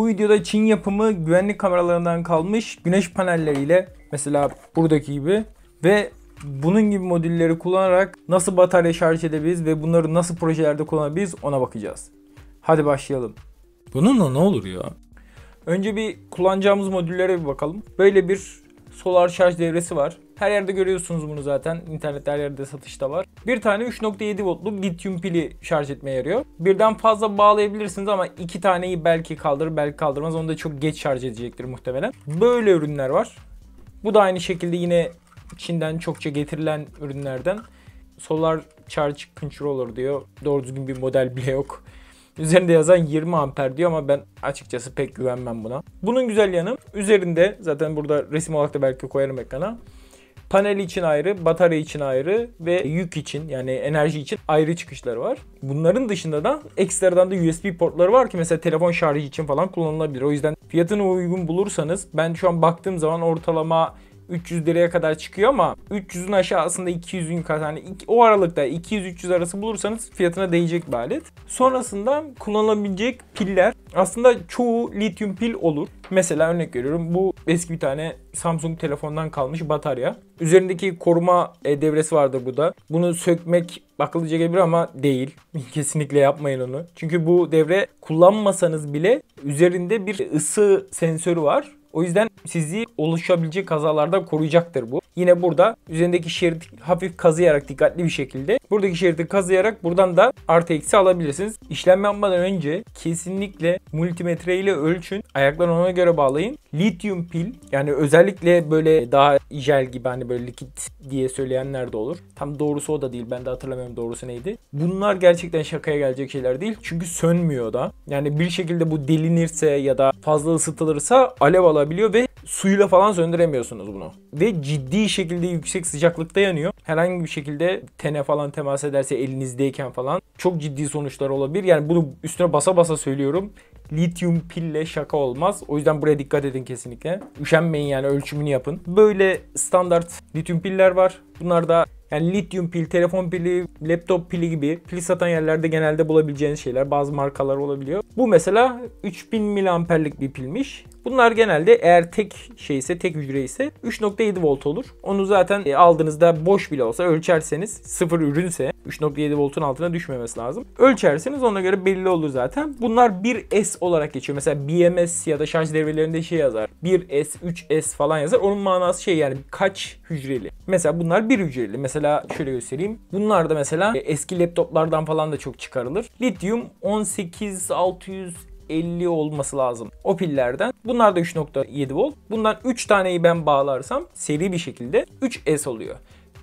Bu videoda Çin yapımı güvenlik kameralarından kalmış güneş panelleriyle mesela buradaki gibi ve bunun gibi modülleri kullanarak nasıl batarya şarj edebiliriz ve bunları nasıl projelerde kullanabiliriz ona bakacağız. Hadi başlayalım. Bununla ne olur ya? Önce bir kullanacağımız modüllere bir bakalım. Böyle bir solar şarj devresi var. Her yerde görüyorsunuz bunu zaten. İnternette her yerde satışta var. Bir tane 3.7 voltlu lityum pili şarj etmeye yarıyor. Birden fazla bağlayabilirsiniz ama iki taneyi belki kaldırır belki kaldırmaz. Onu da çok geç şarj edecektir muhtemelen. Böyle ürünler var. Bu da aynı şekilde yine Çin'den çokça getirilen ürünlerden. Solar Charge Controller diyor. Doğru düzgün bir model bile yok. Üzerinde yazan 20 amper diyor ama ben açıkçası pek güvenmem buna. Bunun güzel yanı üzerinde zaten burada resim olarak da belki koyarım ekrana. Panel için ayrı, batarya için ayrı ve yük için yani enerji için ayrı çıkışları var. Bunların dışında da ekstradan da USB portları var ki mesela telefon şarjı için falan kullanılabilir. O yüzden fiyatını uygun bulursanız ben şu an baktığım zaman ortalama 300 liraya kadar çıkıyor ama 300'ün aşağısında 200'ün kadar yani o aralıkta 200-300 arası bulursanız fiyatına değecek bir alet. Sonrasında kullanılabilecek piller aslında çoğu lityum pil olur. Mesela örnek veriyorum bu eski bir tane Samsung telefondan kalmış batarya. Üzerindeki koruma e, devresi vardır bu da. Bunu sökmek akıllıca gelir ama değil. Kesinlikle yapmayın onu. Çünkü bu devre kullanmasanız bile üzerinde bir ısı sensörü var o yüzden sizi oluşabilecek kazalardan koruyacaktır bu. Yine burada üzerindeki şerit hafif kazıyarak dikkatli bir şekilde buradaki şeridi kazıyarak buradan da artı eksi alabilirsiniz. İşlem yapmadan önce kesinlikle multimetre ile ölçün. ayakları ona göre bağlayın. Lityum pil yani özellikle böyle daha jel gibi hani böyle likit diye söyleyenler de olur. Tam doğrusu o da değil. Ben de hatırlamıyorum doğrusu neydi. Bunlar gerçekten şakaya gelecek şeyler değil. Çünkü sönmüyor da. Yani bir şekilde bu delinirse ya da fazla ısıtılırsa alev alabiliyor ve suyla falan söndüremiyorsunuz bunu. Ve ciddi şekilde yüksek sıcaklıkta yanıyor. Herhangi bir şekilde tene falan temas ederse elinizdeyken falan çok ciddi sonuçlar olabilir. Yani bunu üstüne basa basa söylüyorum. Lityum pille şaka olmaz. O yüzden buraya dikkat edin kesinlikle. Üşenmeyin yani ölçümünü yapın. Böyle standart lityum piller var. Bunlar da yani lityum pil, telefon pili, laptop pili gibi pil satan yerlerde genelde bulabileceğiniz şeyler bazı markalar olabiliyor. Bu mesela 3000 miliamperlik bir pilmiş. Bunlar genelde eğer tek şey ise tek hücre ise 3.7 volt olur. Onu zaten e, aldığınızda boş bile olsa ölçerseniz sıfır ürünse 3.7 voltun altına düşmemesi lazım. Ölçerseniz ona göre belli olur zaten. Bunlar 1S olarak geçiyor. Mesela BMS ya da şarj devrelerinde şey yazar. 1S, 3S falan yazar. Onun manası şey yani kaç hücreli. Mesela bunlar bir hücreli. Mesela şöyle göstereyim. Bunlar da mesela e, eski laptoplardan falan da çok çıkarılır. Lityum 18600 50 olması lazım o pillerden. Bunlar da 3.7 volt. Bundan 3 taneyi ben bağlarsam seri bir şekilde 3S oluyor.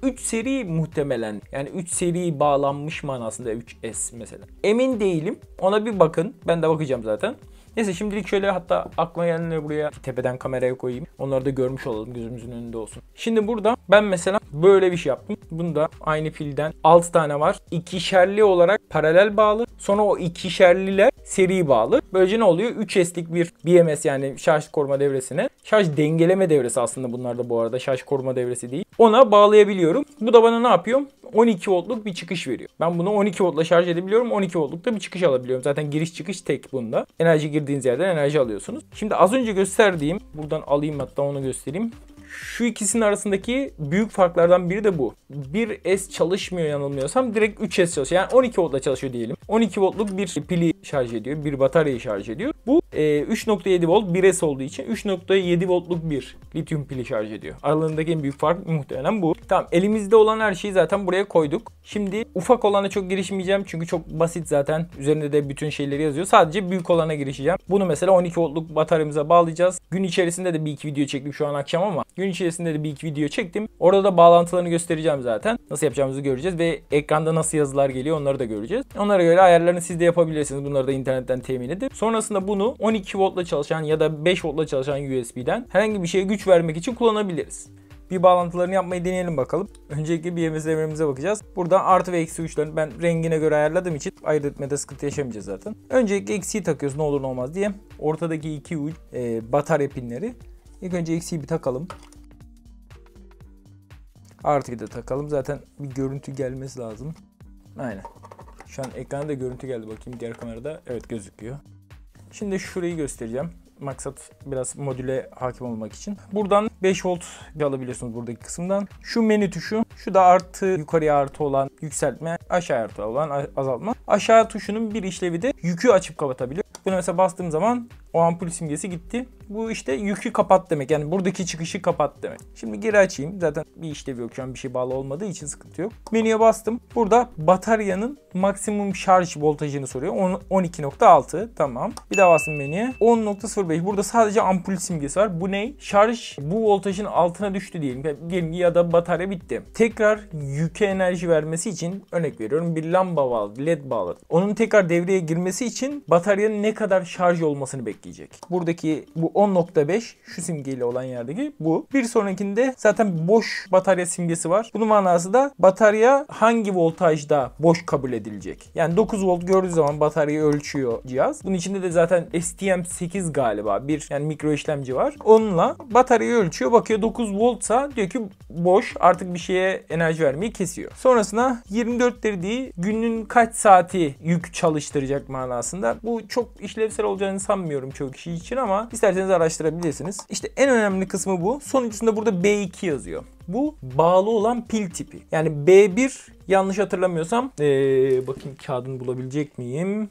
3 seri muhtemelen yani 3 seri bağlanmış manasında 3S mesela. Emin değilim. Ona bir bakın. Ben de bakacağım zaten. Neyse şimdilik şöyle hatta aklıma gelenleri buraya tepeden kameraya koyayım. Onları da görmüş olalım gözümüzün önünde olsun. Şimdi burada ben mesela böyle bir şey yaptım. Bunda aynı pilden 6 tane var. İkişerli olarak paralel bağlı. Sonra o ikişerliler seri bağlı. Böylece ne oluyor? 3S'lik bir BMS yani şarj koruma devresine. Şarj dengeleme devresi aslında bunlar da bu arada şarj koruma devresi değil. Ona bağlayabiliyorum. Bu da bana ne yapıyor? 12 voltluk bir çıkış veriyor. Ben bunu 12 voltla şarj edebiliyorum. 12 voltlukta bir çıkış alabiliyorum. Zaten giriş çıkış tek bunda. Enerji girdiğiniz yerden enerji alıyorsunuz. Şimdi az önce gösterdiğim buradan alayım hatta onu göstereyim şu ikisinin arasındaki büyük farklardan biri de bu. 1S çalışmıyor yanılmıyorsam direkt 3S çalışıyor. Yani 12 voltla çalışıyor diyelim. 12 voltluk bir pili şarj ediyor, bir bataryayı şarj ediyor. Bu 3.7 ee, volt 1S olduğu için 3.7 voltluk bir lityum pili şarj ediyor. Aralarındaki en büyük fark muhtemelen bu. Tamam elimizde olan her şeyi zaten buraya koyduk. Şimdi ufak olana çok girişmeyeceğim çünkü çok basit zaten. Üzerinde de bütün şeyleri yazıyor. Sadece büyük olana girişeceğim. Bunu mesela 12 voltluk bataryamıza bağlayacağız. Gün içerisinde de bir iki video çektim şu an akşam ama gün içerisinde de bir iki video çektim. Orada da bağlantılarını göstereceğim zaten. Nasıl yapacağımızı göreceğiz ve ekranda nasıl yazılar geliyor onları da göreceğiz. Onlara göre ayarlarını siz de yapabilirsiniz. Bunları da internetten temin edip. Sonrasında bunu 12 voltla çalışan ya da 5 voltla çalışan USB'den herhangi bir şeye güç vermek için kullanabiliriz. Bir bağlantılarını yapmayı deneyelim bakalım. Öncelikle BMS devremize bakacağız. Burada artı ve eksi uçlarını ben rengine göre ayarladığım için ayırt etmede sıkıntı yaşamayacağız zaten. Öncelikle eksiyi takıyoruz ne olur ne olmaz diye. Ortadaki iki uç e, batarya pinleri. İlk önce eksiyi bir takalım. Artıyı da takalım. Zaten bir görüntü gelmesi lazım. Aynen. Şu an ekranda görüntü geldi. Bakayım diğer kamerada. Evet gözüküyor. Şimdi şurayı göstereceğim. Maksat biraz modüle hakim olmak için. Buradan 5 volt alabiliyorsunuz buradaki kısımdan. Şu menü tuşu, şu da artı yukarıya artı olan yükseltme, aşağı artı olan azaltma. Aşağı tuşunun bir işlevi de yükü açıp kapatabiliyor. Bunu mesela bastığım zaman o ampul simgesi gitti. Bu işte yükü kapat demek. Yani buradaki çıkışı kapat demek. Şimdi geri açayım. Zaten bir işlevi yok. Şu an bir şey bağlı olmadığı için sıkıntı yok. Menüye bastım. Burada bataryanın maksimum şarj voltajını soruyor. 12.6 tamam. Bir daha bastım menüye. 10.05. Burada sadece ampul simgesi var. Bu ne? Şarj bu voltajın altına düştü diyelim. Diyelim ya da batarya bitti. Tekrar yüke enerji vermesi için örnek veriyorum bir lamba bağladı, led bağlı. Onun tekrar devreye girmesi için bataryanın ne kadar şarj olmasını bekliyorum ekleyecek. Buradaki bu 10.5 şu simgeyle olan yerdeki bu. Bir sonrakinde zaten boş batarya simgesi var. Bunun manası da batarya hangi voltajda boş kabul edilecek. Yani 9 volt gördüğü zaman bataryayı ölçüyor cihaz. Bunun içinde de zaten STM8 galiba bir yani mikro işlemci var. Onunla bataryayı ölçüyor. Bakıyor 9 voltsa diyor ki boş artık bir şeye enerji vermeyi kesiyor. Sonrasında 24 derdiği günün kaç saati yük çalıştıracak manasında. Bu çok işlevsel olacağını sanmıyorum bilmiyorum çoğu kişi için ama isterseniz araştırabilirsiniz. İşte en önemli kısmı bu. Sonuncusunda burada B2 yazıyor. Bu bağlı olan pil tipi. Yani B1 yanlış hatırlamıyorsam ee, bakayım kağıdını bulabilecek miyim?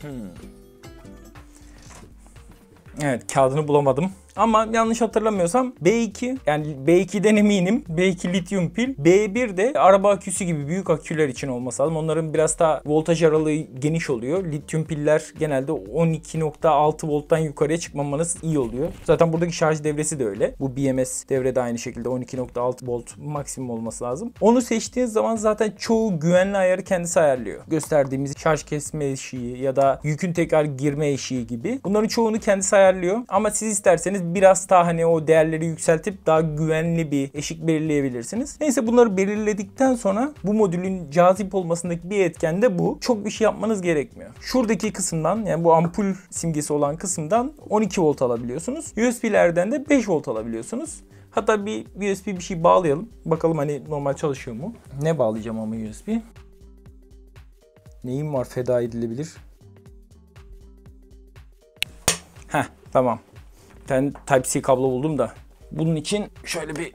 Hmm. Evet kağıdını bulamadım. Ama yanlış hatırlamıyorsam B2 yani B2'den eminim. B2 lityum pil. B1 de araba aküsü gibi büyük aküler için olması lazım. Onların biraz daha voltaj aralığı geniş oluyor. Lityum piller genelde 12.6 volttan yukarıya çıkmamanız iyi oluyor. Zaten buradaki şarj devresi de öyle. Bu BMS devrede aynı şekilde 12.6 volt maksimum olması lazım. Onu seçtiğiniz zaman zaten çoğu güvenli ayarı kendisi ayarlıyor. Gösterdiğimiz şarj kesme eşiği ya da yükün tekrar girme eşiği gibi. Bunların çoğunu kendisi ayarlıyor. Ama siz isterseniz biraz daha hani o değerleri yükseltip daha güvenli bir eşik belirleyebilirsiniz. Neyse bunları belirledikten sonra bu modülün cazip olmasındaki bir etken de bu. Çok bir şey yapmanız gerekmiyor. Şuradaki kısımdan yani bu ampul simgesi olan kısımdan 12 volt alabiliyorsunuz. USB'lerden de 5 volt alabiliyorsunuz. Hatta bir USB bir şey bağlayalım. Bakalım hani normal çalışıyor mu? Ne bağlayacağım ama USB? Neyim var feda edilebilir? Heh tamam bir tane Type-C kablo buldum da. Bunun için şöyle bir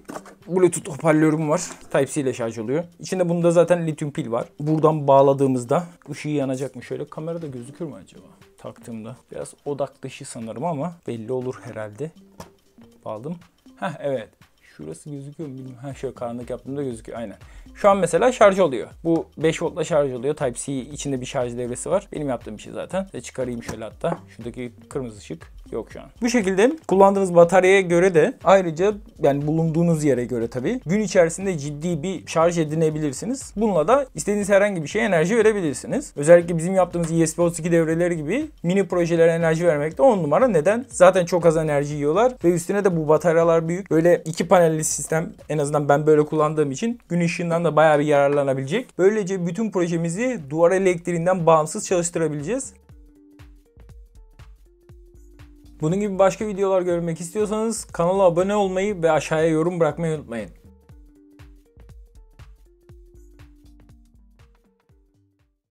Bluetooth hoparlörüm var. Type-C ile şarj oluyor. İçinde bunda zaten lityum pil var. Buradan bağladığımızda ışığı yanacak mı? Şöyle kamerada gözükür mü acaba? Taktığımda. Biraz odak dışı sanırım ama belli olur herhalde. Bağladım. Heh evet. Şurası gözüküyor mu bilmiyorum. Ha şöyle karanlık yaptığımda gözüküyor aynen. Şu an mesela şarj oluyor. Bu 5 voltla şarj oluyor. Type-C içinde bir şarj devresi var. Benim yaptığım bir şey zaten. Size çıkarayım şöyle hatta. Şuradaki kırmızı ışık. Yok şu an. Bu şekilde kullandığınız bataryaya göre de ayrıca yani bulunduğunuz yere göre tabii gün içerisinde ciddi bir şarj edinebilirsiniz. Bununla da istediğiniz herhangi bir şeye enerji verebilirsiniz. Özellikle bizim yaptığımız ESP32 devreleri gibi mini projelere enerji vermek de 10 numara. Neden? Zaten çok az enerji yiyorlar ve üstüne de bu bataryalar büyük. Böyle iki panelli sistem en azından ben böyle kullandığım için gün ışığından da bayağı bir yararlanabilecek. Böylece bütün projemizi duvar elektriğinden bağımsız çalıştırabileceğiz. Bunun gibi başka videolar görmek istiyorsanız kanala abone olmayı ve aşağıya yorum bırakmayı unutmayın.